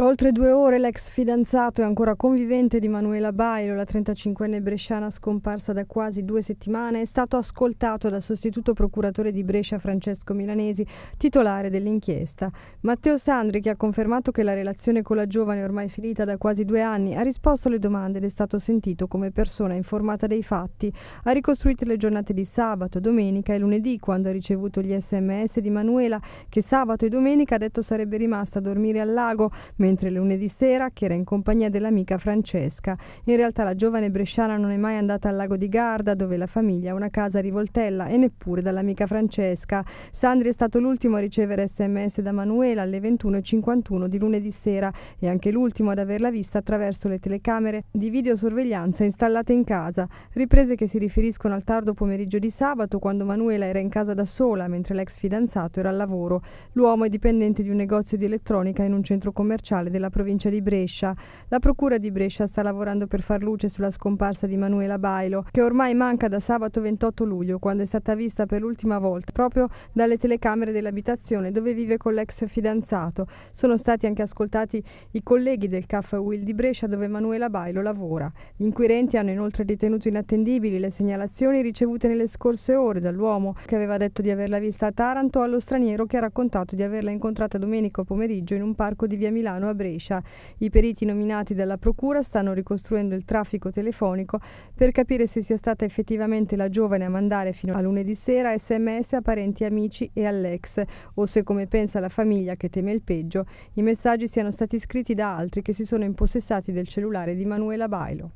Per oltre due ore l'ex fidanzato e ancora convivente di Manuela Bailo, la 35enne bresciana scomparsa da quasi due settimane, è stato ascoltato dal sostituto procuratore di Brescia Francesco Milanesi, titolare dell'inchiesta. Matteo Sandri, che ha confermato che la relazione con la giovane è ormai finita da quasi due anni, ha risposto alle domande ed è stato sentito come persona informata dei fatti. Ha ricostruito le giornate di sabato, domenica e lunedì quando ha ricevuto gli sms di Manuela che sabato e domenica ha detto sarebbe rimasta a dormire al lago, Mentre mentre lunedì sera che era in compagnia dell'amica Francesca. In realtà la giovane bresciana non è mai andata al lago di Garda dove la famiglia ha una casa rivoltella e neppure dall'amica Francesca. Sandri è stato l'ultimo a ricevere sms da Manuela alle 21.51 di lunedì sera e anche l'ultimo ad averla vista attraverso le telecamere di videosorveglianza installate in casa, riprese che si riferiscono al tardo pomeriggio di sabato quando Manuela era in casa da sola mentre l'ex fidanzato era al lavoro. L'uomo è dipendente di un negozio di elettronica in un centro commerciale Provinciale della provincia di Brescia. La Procura di Brescia sta lavorando per far luce sulla scomparsa di Manuela Bailo, che ormai manca da sabato 28 luglio, quando è stata vista per l'ultima volta proprio dalle telecamere dell'abitazione dove vive con l'ex fidanzato. Sono stati anche ascoltati i colleghi del CAF Will di Brescia dove Manuela Bailo lavora. Gli inquirenti hanno inoltre ritenuto inattendibili le segnalazioni ricevute nelle scorse ore dall'uomo che aveva detto di averla vista a Taranto allo straniero che ha raccontato di averla incontrata domenica pomeriggio in un parco di via Milano a a Brescia. I periti nominati dalla Procura stanno ricostruendo il traffico telefonico per capire se sia stata effettivamente la giovane a mandare fino a lunedì sera sms a parenti, amici e all'ex o se, come pensa la famiglia che teme il peggio, i messaggi siano stati scritti da altri che si sono impossessati del cellulare di Manuela Bailo.